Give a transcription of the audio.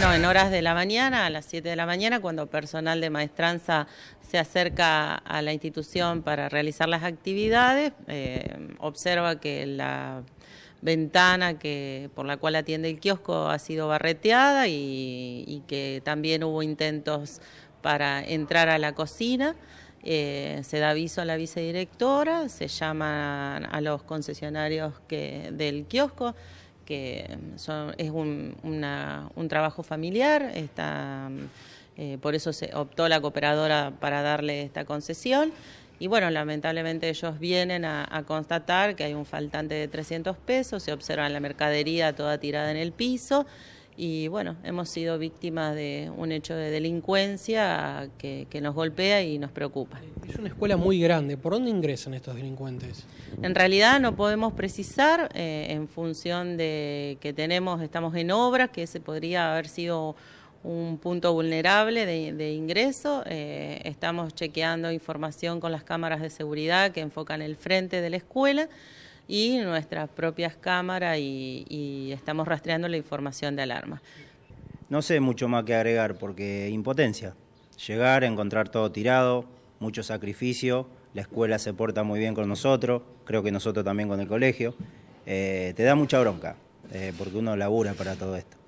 bueno, en horas de la mañana, a las 7 de la mañana, cuando personal de maestranza se acerca a la institución para realizar las actividades, eh, observa que la ventana que por la cual atiende el kiosco ha sido barreteada y, que también hubo intentos para entrar a la cocina. Eh, se da aviso a la vicedirectora, se llama a los concesionarios que, del kiosco que es un, un trabajo familiar, está, eh, por eso se optó la cooperadora para darle esta concesión. Y bueno, lamentablemente ellos vienen a, a, constatar que hay un faltante de 300 pesos, se observa la mercadería toda tirada en el piso y bueno, hemos sido víctimas de un hecho de delincuencia que, nos golpea y nos preocupa. Es una escuela muy grande, ¿por dónde ingresan estos delincuentes? En realidad no podemos precisar, eh, en función de que tenemos, estamos en obras, que ese podría haber sido un punto vulnerable de, ingreso. Eh, estamos chequeando información con las cámaras de seguridad que enfocan el frente de la escuela y nuestras propias cámaras y, estamos rastreando la información de alarma. No sé mucho más que agregar porque impotencia. Llegar, encontrar todo tirado, mucho sacrificio, la escuela se porta muy bien con nosotros, creo que nosotros también con el colegio. Eh, te da mucha bronca, eh, porque uno labura para todo esto.